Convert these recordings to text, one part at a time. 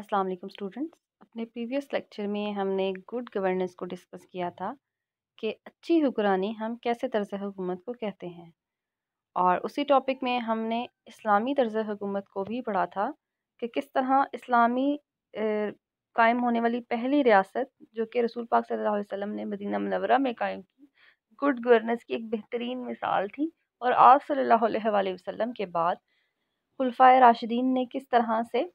अस्सलाम वालेकुम स्टूडेंट्स अपने प्रीवियस लेक्चर में हमने गुड गवर्नेंस को डिस्कस किया था कि अच्छी हुकुरानी हम कैसे तर्ज हुकूमत को कहते हैं और उसी टॉपिक में हमने इस्लामी तर्ज हुकूमत को भी पढ़ा था कि किस तरह इस्लामी कायम होने वाली पहली रियासत जो कि रसूल पाक सल्लल्लाहु अलैहि वसल्लम ने मदीना मनवरा में कायम की गुड गवर्नेंस की एक बेहतरीन मिसाल थी और आप सल्लल्लाहु अलैहि वसल्लम के बाद खुलफा राशिदीन ने किस तरह से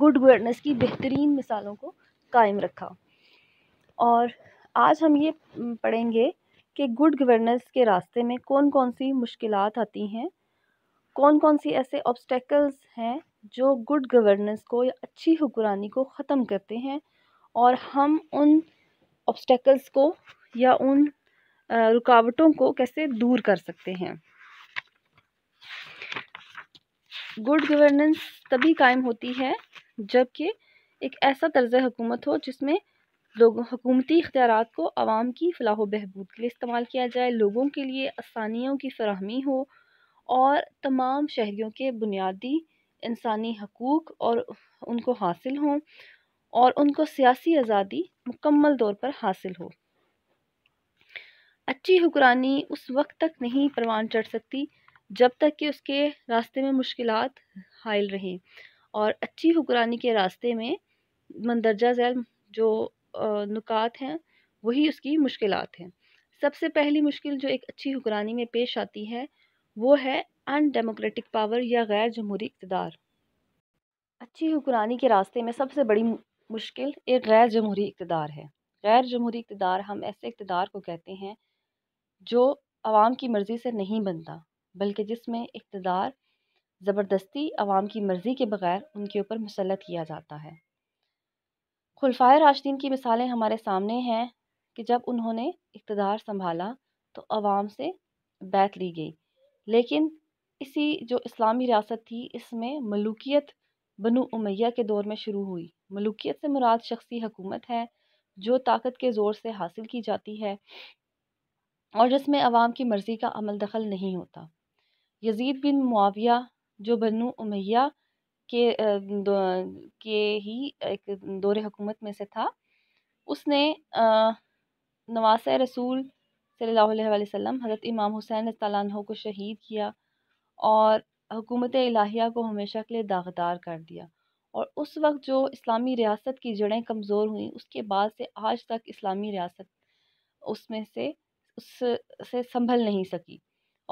गुड गवर्नेंस की बेहतरीन मिसालों को कायम रखा और आज हम ये पढ़ेंगे कि गुड गवर्नेंस के रास्ते में कौन कौन सी मुश्किल आती हैं कौन कौन सी ऐसे ऑब्स्टेकल्स हैं जो गुड गवर्नेंस को या अच्छी हुकुरानी को ख़त्म करते हैं और हम उन ऑब्स्टेकल्स को या उन रुकावटों को कैसे दूर कर सकते हैं गुड गवर्नेंस तभी कायम होती है जबकि एक ऐसा तर्ज हुकूमत हो जिसमें लोग हकूमती इख्तियार को आवाम की फलाह व बहबूद के लिए इस्तेमाल किया जाए लोगों के लिए आसानियों की फरहमी हो और तमाम शहरीों के बुनियादी इंसानी हकूक़ और उनको हासिल हों और उनको सियासी आज़ादी मुकम्मल तौर पर हासिल हो अच्छी हुक्रानी उस वक्त तक नहीं परवान चढ़ सकती जब तक कि उसके रास्ते में मुश्किल हायल रहें और अच्छी हुक्रानी के रास्ते में मंदरजा झैल जो नुकात हैं वही उसकी मुश्किल हैं सबसे पहली मुश्किल जो एक अच्छी हुक्रानी में पेश आती है वो है अनडेमोक्रेटिक पावर या गैर जमहूरी इकतदार अच्छी हुक्रानी के रास्ते में सबसे बड़ी मुश्किल एक गैर जमहूरी इकतदार है गैर जमहूरी इकतदार हम ऐसे इकतदार को कहते हैं जो आवाम की मर्ज़ी से नहीं बनता बल्कि जिसमें इकतदार ज़बरदस्ती अवाम की मर्ज़ी के बग़ैर उनके ऊपर मुसलत किया जाता है खुलफाय राशदीन की मिसालें हमारे सामने हैं कि जब उन्होंने इकतदार संभाला तो अवाम से बैत ली गई लेकिन इसी जो इस्लामी रियासत थी इसमें मलूकियत बनु उमैया के दौर में शुरू हुई मलूकियत से मुराद शख्सी हकूमत है जो ताकत के ज़ोर से हासिल की जाती है और जिसमें अवाम की मर्ज़ी का अमल दखल नहीं होता यज़ीद बिन मुआविया जो बनु उमैया के के ही एक दौर हुकूमत में से था उसने नवास रसूल सल्लल्लाहु अलैहि वसल्लम हज़रत इमाम हुसैन तैन को शहीद किया और हुकूमत इलाहिया को हमेशा के लिए दागदार कर दिया और उस वक्त जो इस्लामी रियासत की जड़ें कमज़ोर हुई उसके बाद से आज तक इस्लामी रियासत उसमें से उससे संभल नहीं सकी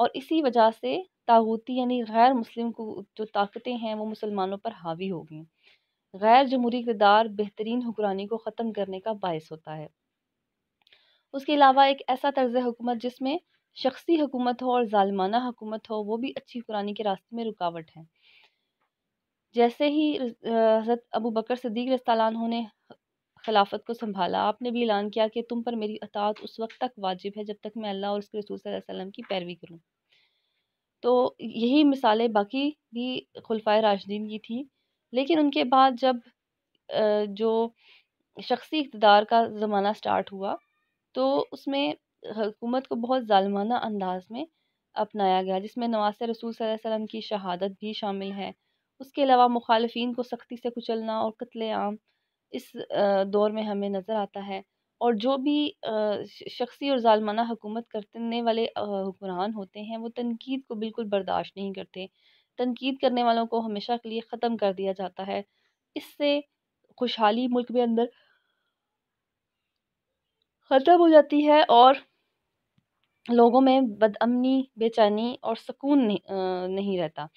और इसी वजह से तागूती यानी गैर मुस्लिम को जो ताकतें हैं वो मुसलमानों पर हावी हो गई गैर जमहूरी किरदार बेहतरीन हुक्मरानी को ख़त्म करने का बायस होता है उसके अलावा एक ऐसा तर्ज हुकूमत जिसमें शख्सी हुकूमत हो और ालमाना हुकूमत हो वो भी अच्छी हुक्मरानी के रास्ते में रुकावट है जैसे ही हज़रत अबू बकर सदीक रस्तालान ने खिलाफत को संभाला आपने भी ऐलान किया कि तुम पर मेरी अतात उस वक्त तक वाजिब है जब तक मैं अल्लाह और उसके रसूल वसल्लम की पैरवी करूँ तो यही मिसालें बाकी भी खुलफा राशिदीन की थी लेकिन उनके बाद जब जो शख्सी इकतदार का ज़माना स्टार्ट हुआ तो उसमें हुकूमत को बहुत ालमाना अंदाज में अपनाया गया जिसमें नवास रसूल वसम की शहादत भी शामिल है उसके अलावा मुखालफी को सख्ती से कुचलना और कत्लेआम इस दौर में हमें नज़र आता है और जो भी शख्सी और ालमाना हुकूमत करने वाले हुक्मरान होते हैं वो तनकीद को बिल्कुल बर्दाश्त नहीं करते तनकीद करने वालों को हमेशा के लिए ख़त्म कर दिया जाता है इससे खुशहाली मुल्क में अंदर ख़त्म हो जाती है और लोगों में बदअमनी बेचैनी और सुकून नहीं, नहीं रहता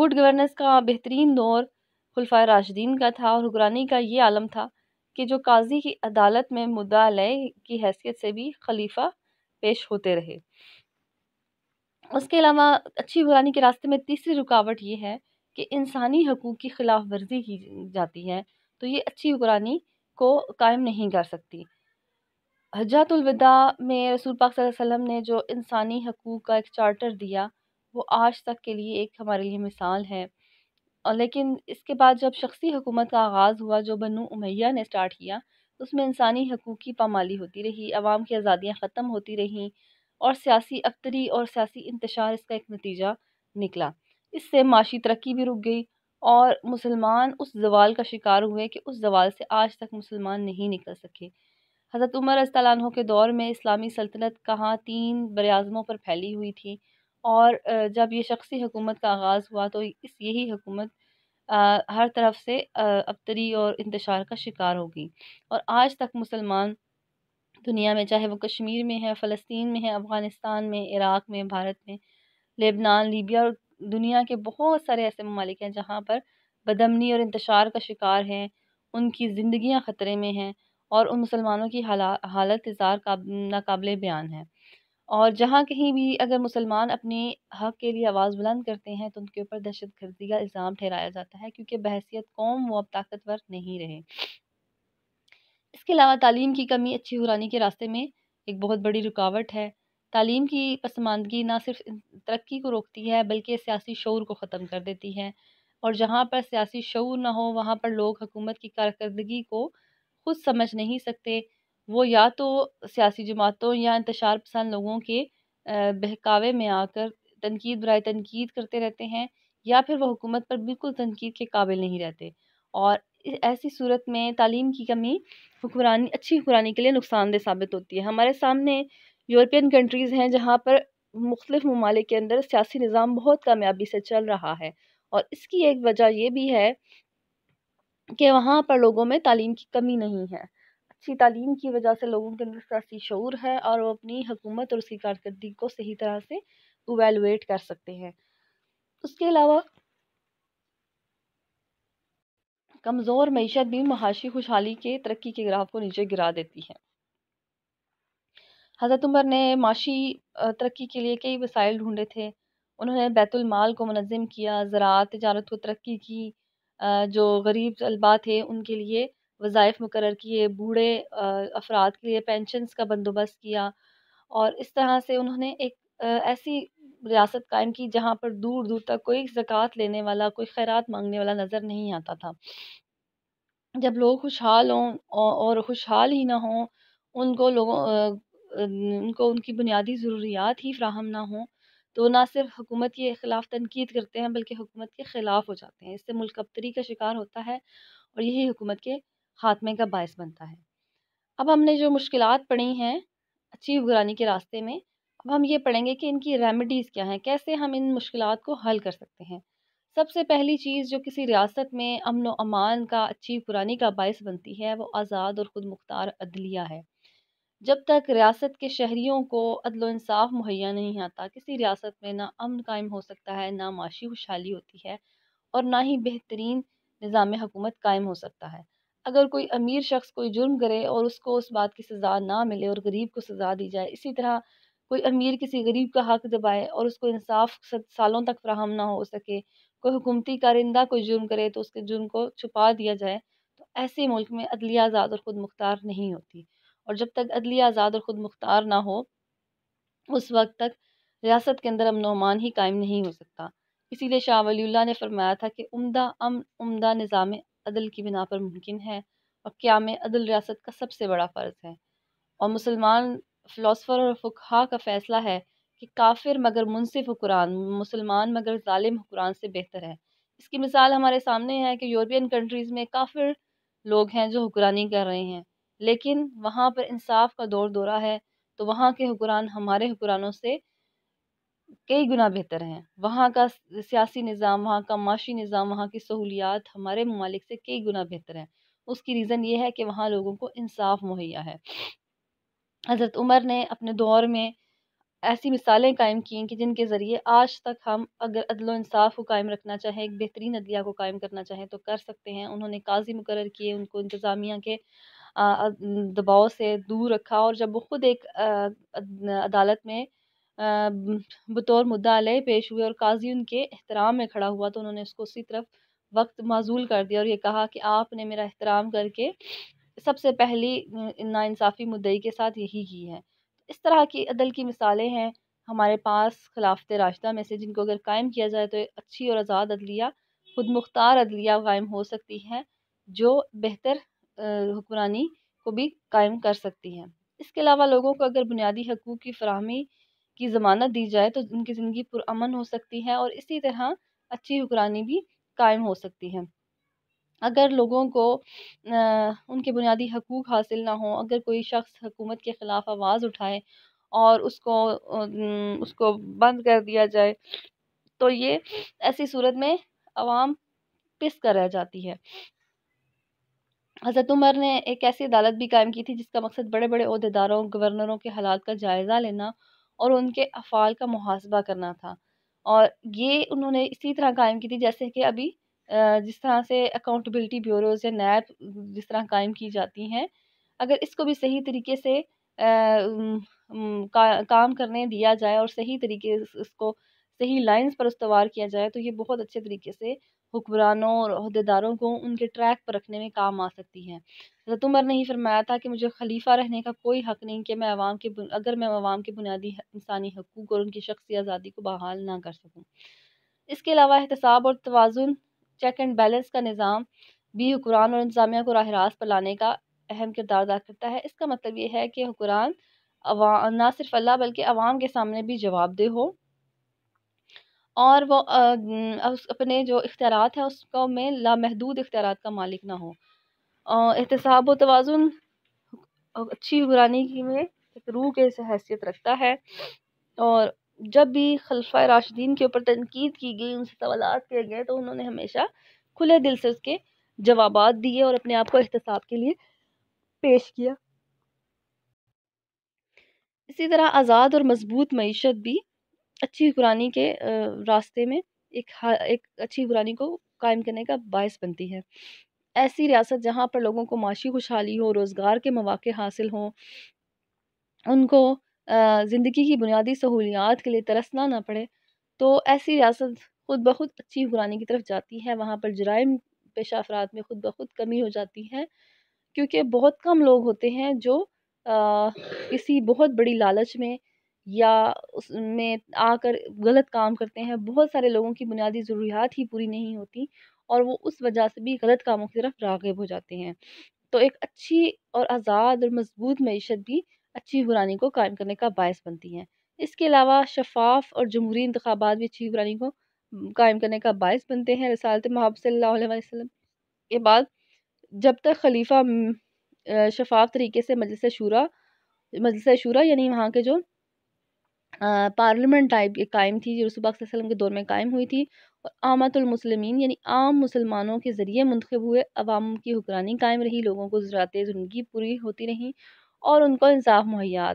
गुड गवर्नेंस का बेहतरीन दौर खुलफा राशदीन का था और हुक्रानी का ये आलम था कि जो काजी की अदालत में लय की हैसियत से भी खलीफा पेश होते रहे उसके अलावा अच्छी बुरानी के रास्ते में तीसरी रुकावट ये है कि इंसानी हकूक़ की ख़िलाफ़ वर्जी की जाती है तो ये अच्छी बुरानी को कायम नहीं कर सकती हजातुलविदा में रसूल पाक वसल्लम ने जो इंसानी हकूक़ का एक चार्टर दिया वो आज तक के लिए एक हमारे लिए मिसाल है और लेकिन इसके बाद जब शख्सी हुकूमत का आगाज़ हुआ जो बनु उमैया ने स्टार्ट किया उसमें इंसानी हकूक़ की पामाली होती रही आवाम की आज़ादियाँ ख़त्म होती रहीं और सियासी अक्तरी और सियासी इंतशार इसका एक नतीजा निकला इससे माशी तरक्की भी रुक गई और मुसलमान उस जवाल का शिकार हुए कि उस जवाल से आज तक मुसलमान नहीं निकल सके हज़रत उमर अस्तलानों के दौर में इस्लामी सल्तनत कहाँ तीन बरआज़मों पर फैली हुई थी और जब ये शख्सी हुकूमत का आगाज़ हुआ तो इस यही हुकूमत हर तरफ से अबतरी और इंतशार का शिकार होगी और आज तक मुसलमान दुनिया में चाहे वो कश्मीर में है फ़लस्तीन में है अफ़गानिस्तान में इराक़ में भारत में लेबनान लीबिया और दुनिया के बहुत सारे ऐसे ममालिक हैं जहाँ पर बदमनी और इंतशार का शिकार हैं उनकी ज़िंदियाँ ख़तरे में हैं और उन मुसलमानों की हाला हालत इज़ार नाकबले बयान है और जहाँ कहीं भी अगर मुसलमान अपने हक़ के लिए आवाज़ बुलंद करते हैं तो उनके ऊपर दहशत गर्दी का इल्ज़ाम ठहराया जाता है क्योंकि बहसीत कौम वो अब ताकतवर नहीं रहे इसके अलावा तालीम की कमी अच्छी हुरानी के रास्ते में एक बहुत बड़ी रुकावट है तालीम की पसमानदगी ना सिर्फ तरक्की को रोकती है बल्कि सियासी शौर को ख़त्म कर देती है और जहाँ पर सियासी शौर ना हो वहाँ पर लोग हकूमत की कारकर्दगी को खुद समझ नहीं सकते वो या तो सियासी जमातों या इंतशार पसंद लोगों के बहकावे में आकर तनकीद बरए तनकीद करते रहते हैं या फिर वह हुकूमत पर बिल्कुल तनकीद के काबिल नहीं रहते और ऐसी सूरत में तालीम की कमी हुक्मरानी अच्छी हुक्मरानी के लिए नुकसानदेह साबित होती है हमारे सामने यूरोपियन कंट्रीज़ हैं जहाँ पर मुख्तफ ममालिक के अंदर सियासी निज़ाम बहुत कामयाबी से चल रहा है और इसकी एक वजह यह भी है कि वहाँ पर लोगों में तालीम की कमी नहीं है अच्छी तालीम की वजह से लोगों के अंदर सियासी शूर है और वो अपनी हुकूमत और उसकी कारकर्दगी को सही तरह से इवेलुएट कर सकते हैं उसके अलावा कमज़ोर मीशत भी महाशी खुशहाली के तरक्की के ग्राफ को नीचे गिरा देती है हज़रत उमर ने माशी तरक्की के लिए कई वसाइल ढूंढे थे उन्होंने बैतुलमाल को मनज़म किया ज़रात तजारत को तरक्की की जो गरीब तलबा थे उनके लिए वज़ाइफ मुकर किए बूढ़े अफराद के लिए पेंशनस का बंदोबस्त किया और इस तरह से उन्होंने एक ऐसी रियासत कायम की जहाँ पर दूर दूर तक कोई ज़क़़त लेने वाला कोई खैरत मांगने वाला नज़र नहीं आता था जब लोग खुशहाल हों और खुशहाल ही ना हों उनको लोगों उनको उनकी बुनियादी ज़रूरियात ही फ्राहम ना हों तो ना सिर्फ हुकूमत के ख़िलाफ़ तनकीद करते हैं बल्कि हुकूमत के ख़िलाफ़ हो जाते हैं इससे मुल्क अबतरी का शिकार होता है और यही हुकूमत के खात्मे का बायस बनता है अब हमने जो मुश्किल पढ़ी हैं अच्छी गुरानी के रास्ते में अब हम ये पढ़ेंगे कि इनकी रेमेडीज़ क्या हैं कैसे हम इन मुश्किल को हल कर सकते हैं सबसे पहली चीज़ जो किसी रियासत में अमन व अमान का अच्छी पुरानी का बायस बनती है वो आज़ाद और ख़ुद मुख्तार अदलिया है जब तक रियासत के शहरीों को अदलानसाफ मुहैया नहीं आता किसी रियासत में ना अमन कायम हो सकता है ना माशी खुशहाली होती है और ना ही बेहतरीन निज़ाम हुकूमत कायम हो सकता है अगर कोई अमीर शख्स कोई जुर्म करे और उसको उस बात की सज़ा ना मिले और गरीब को सज़ा दी जाए इसी तरह कोई अमीर किसी गरीब का हक दबाए और उसको इंसाफ सालों तक फ्राहम ना हो सके कोई हुकूमती कारिंदा कोई जुर्म करे तो उसके जुर्म को छुपा दिया जाए तो ऐसे मुल्क में अदलिया आज़ाद और ख़ुद मुख्तार नहीं होती और जब तक अदलिया आज़ाद और ख़ुद मुख्तार ना हो उस वक्त तक रियासत के अंदर अमन अमान ही कायम नहीं हो सकता इसीलिए शाह वली ने फरमाया था कि उम्दा अम उम्दा निज़ाम अदल की बिना पर मुमकिन है और क्याम अदल रियासत का सबसे बड़ा फ़र्ज है और मुसलमान फ़िलासफ़र और फुखा का फ़ैसला है कि काफिर मगर मुनसिफ हुकुरान मुसलमान मगर ालिम हुकुरान से बेहतर है इसकी मिसाल हमारे सामने है कि यूरोपियन कंट्रीज़ में काफिर लोग हैं जो हुकुरानी कर रहे हैं लेकिन वहाँ पर इंसाफ का दौर दौरा है तो वहाँ के हुकुरान हमारे हुक्रानों से कई गुना बेहतर हैं वहाँ का सियासी निज़ाम वहाँ का माशी निज़ाम वहाँ की सहूलियात हमारे ममालिक से कई गुना बेहतर हैं उसकी रीज़न ये है कि वहाँ लोगों को इंसाफ मुहैया है हज़रत उमर ने अपने दौर में ऐसी मिसालें कायम की कि जिनके ज़रिए आज तक हम अगर अदल इंसाफ को कायम रखना चाहें एक बेहतरीन अदलिया को कायम करना चाहें तो कर सकते हैं उन्होंने काजी मुकर किए उनको इंतज़ामिया के दबाव से दूर रखा और जब वो ख़ुद एक अदालत में बतौर मुद्दा मुद्दालय पेश हुए और काजी उनके एहतराम में खड़ा हुआ तो उन्होंने उसको उसी तरफ वक्त माजूल कर दिया और ये कहा कि आपने मेरा एहतराम करके सबसे पहली नाानसाफ़ी मुद्दई के साथ यही की है इस तरह की अदल की मिसालें हैं हमारे पास खिलाफत रास्ता में से जिनको अगर कायम किया जाए तो अच्छी और आज़ाद अदलिया खुद मुख्तार अदलिया कायम हो सकती है जो बेहतर हुक्मरानी को भी कायम कर सकती है इसके अलावा लोगों को अगर बुनियादी हकूक़ की फरहमी की ज़मानत दी जाए तो उनकी ज़िंदगी पुरान हो सकती है और इसी तरह अच्छी हुक्रानी भी कायम हो सकती है अगर लोगों को आ, उनके बुनियादी हकूक़ हासिल ना हो अगर कोई शख्स हुकूमत के ख़िलाफ़ आवाज़ उठाए और उसको उसको बंद कर दिया जाए तो ये ऐसी सूरत में आवाम पिस कर रह जाती है हज़रत उमर ने एक ऐसी अदालत भी कायम की थी जिसका मकसद बड़े बड़े अहदेदारों गवर्नरों के हालात का जायज़ा लेना और उनके अफ़ाल का मुहासबा करना था और ये उन्होंने इसी तरह कायम की थी जैसे कि अभी जिस तरह से अकाउंटबिलिटी ब्यूरोज़ या नैब जिस तरह कायम की जाती हैं अगर इसको भी सही तरीके से आ, का, काम करने दिया जाए और सही तरीके से इसको सही लाइंस पर उसवार किया जाए तो ये बहुत अच्छे तरीके से हुक्मरानों और अहदेदारों को उनके ट्रैक पर रखने में काम आ सकती हैं रतुमर ने ही फरमाया था कि मुझे खलीफा रहने का कोई हक नहीं कि मैं आवाम के अगर मैं आवाम के बुनियादी इंसानी हकूक़ और उनकी शख्सी आज़ादी को बहाल ना कर सकूँ इसके अलावा एहतसाब और तोज़ुन चेक एंड बैलेंस का निज़ाम भी हुक्मरान और इंतज़ामिया को राह रास्त पर लाने का अहम किरदार अदा करता है इसका मतलब ये है कि हुक्मरान ना सिर्फ अल्लाह बल्कि अवाम के सामने भी जवाबदेह हो और वो उस अपने जो इख्तियार है उसको में लामहदूद इख्तियार का मालिक ना हो एहतसाब व तोज़ुन अच्छी हुरानी की में एक रूह के हैसियत रखता है और जब भी खलफा राशिदीन के ऊपर तनकीद की गई उनसे सवाल किए गए तो उन्होंने हमेशा खुले दिल से उसके जवाब दिए और अपने आप को एहतसाब के लिए पेश किया इसी तरह आज़ाद और मजबूत मीशत भी अच्छी बुरानी के रास्ते में एक एक अच्छी बुरानी को कायम करने का बायस बनती है ऐसी रियासत जहाँ पर लोगों को माशी खुशहाली हो रोज़गार के मौाक़े हासिल हों उनको ज़िंदगी की बुनियादी सहूलियात के लिए तरसना ना पड़े तो ऐसी रियासत खुद ब खुद अच्छी हुरानी की तरफ जाती है वहाँ पर जराइम पेशा अफराद में खुद ब खुद कमी हो जाती है क्योंकि बहुत कम लोग होते हैं जो आ, किसी बहुत बड़ी लालच में या उसमें आकर गलत काम करते हैं बहुत सारे लोगों की बुनियादी ज़रूरियात ही पूरी नहीं होती और वो उस वजह से भी गलत कामों की तरफ राग़ब हो जाते हैं तो एक अच्छी और आज़ाद और मजबूत मीशत भी अच्छी हुरानी को कायम करने का बायस बनती है इसके अलावा शफाफ और जमहूरी इंतबात भी अच्छी हुरानी को कायम करने का बायस बनते हैं रसालत महब वसल्लम के बाद जब तक खलीफा शफाफ तरीके से मजलस शूरा मजलस शुरा यानी वहाँ के जो पार्लियामेंट टाइप कायम थी जो रसूबा वसलम के दौर में कायम हुई थी और आमतुलमसलमिन यानी आम मुसलमानों के ज़रिए मंतखब हुए अवाम की हुक्रानी कायम रही लोगों को ज़रात ज़िंदगी पूरी होती रही और उनको इंसाफ मुहैया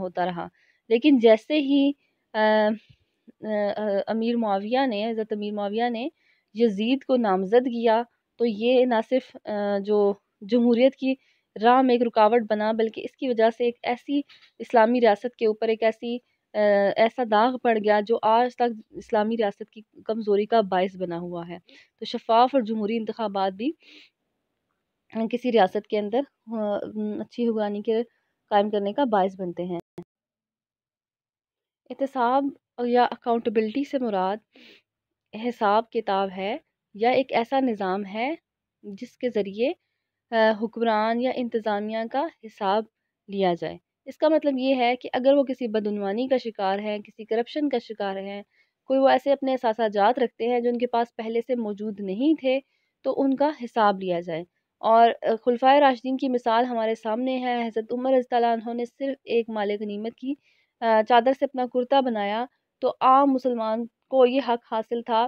होता रहा लेकिन जैसे ही आ, आ, अमीर माविया ने हज़रत अमीर माविया ने यजीद को नामजद किया तो ये ना सिर्फ जो जमहूरीत की राह में एक रुकावट बना बल्कि इसकी वजह से एक ऐसी इस्लामी रियासत के ऊपर एक ऐसी ऐसा दाग पड़ गया जो आज तक इस्लामी रियासत की कमज़ोरी का बायस बना हुआ है तो शफाफ और जमहूरी इंतबात भी किसी रियासत के अंदर अच्छी हुगानी के कायम करने का बायस बनते हैं एहतसाब या अकाउंटेबिलिटी से मुराद हिसाब किताब है या एक ऐसा निज़ाम है जिसके ज़रिए हुक्मरान या इंतज़ामिया का हिसाब लिया जाए इसका मतलब ये है कि अगर वो किसी बदनवानी का शिकार है किसी करप्शन का शिकार है कोई वो ऐसे अपने एहसास रखते हैं जो उनके पास पहले से मौजूद नहीं थे तो उनका हिसाब लिया जाए और खुलफा राशिदीन की मिसाल हमारे सामने है हज़रत उमर रज़ी ने सिर्फ एक मालिक नीमत की चादर से अपना कुर्ता बनाया तो आम मुसलमान को ये हक हासिल था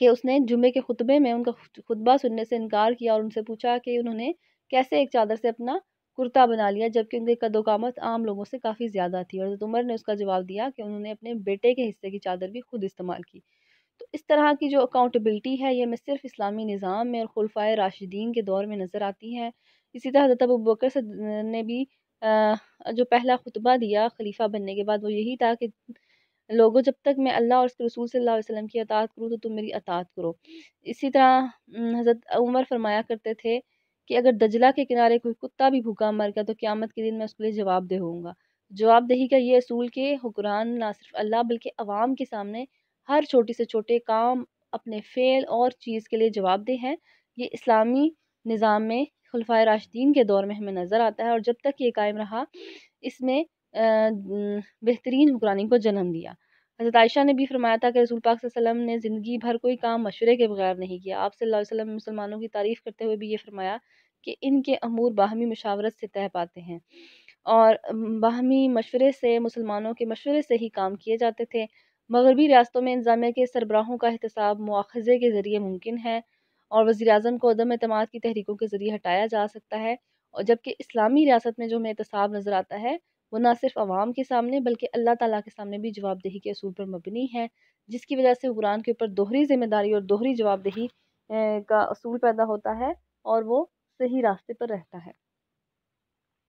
कि उसने जुमे के खुतबे में उनका खुतबा सुनने से इनकार किया और उनसे पूछा कि उन्होंने कैसे एक चादर से अपना कुर्ता बना लिया जबकि उनकी कदोकामत आम लोगों से काफ़ी ज़्यादा थी और उमर ने उसका जवाब दिया कि उन्होंने अपने बेटे के हिस्से की चादर भी खुद इस्तेमाल की तो इस तरह की जो अकाउंटेबिलिटी है ये हमें सिर्फ इस्लामी निज़ाम में और खुलफाए राशिदीन के दौर में नज़र आती है इसी तरह हजरत अबू बकर ने भी जो पहला खुतबा दिया खलीफा बनने के बाद वो यही था कि लोगों जब तक मैं अल्लाह और उसके रसूल सल्लल्लाहु अलैहि वसल्लम की अतात करूँ तो तुम मेरी अतात करो इसी तरह हज़रत उमर फरमाया करते थे कि अगर दजला के किनारे कोई कुत्ता भी भूखा मर गया तो क़्यामत के दिन मैं उसके लिए जवाबदेह होऊंगा जवाबदेही का ये असूल कि हुक्मरान ना सिर्फ अल्लाह बल्कि अवाम के सामने हर छोटे से छोटे काम अपने फ़ेल और चीज़ के लिए जवाबदेह हैं ये इस्लामी निज़ाम में खुलफा राशदीन के दौर में हमें नज़र आता है और जब तक ये कायम रहा इसमें बेहतरीन हुक्मरानी को जन्म दिया हज़रत आयशा ने भी फरमाया था कि रसूल पाक वसल्लम ने ज़िंदगी भर कोई काम मशवरे के बगैर नहीं किया आप सल्लल्लाहु अलैहि वसल्लम मुसलमानों की तारीफ़ करते हुए भी ये फरमाया कि इनके अमूर बाहमी मशावरत से तय पाते हैं और बाहमी मशवरे से मुसलमानों के मशवरे से ही काम किए जाते थे मगरबी रियासतों में इंतजामिया के सरबराहों का एहतसाब मुआखजे के ज़रिए मुमकिन है और वज़ी अजम को अदम अतमाद की तहरीकों के ज़रिए हटाया जा सकता है और जबकि इस्लामी रियासत में जो हमें एहतसाब नज़र आता है वो ना सिर्फ आवाम के सामने बल्कि अल्लाह ताला के सामने भी जवाबदेही के असूल पर मबनी है जिसकी वजह से हुक्मरान के ऊपर दोहरी ज़िम्मेदारी और दोहरी जवाबदेही का असूल पैदा होता है और वो सही रास्ते पर रहता है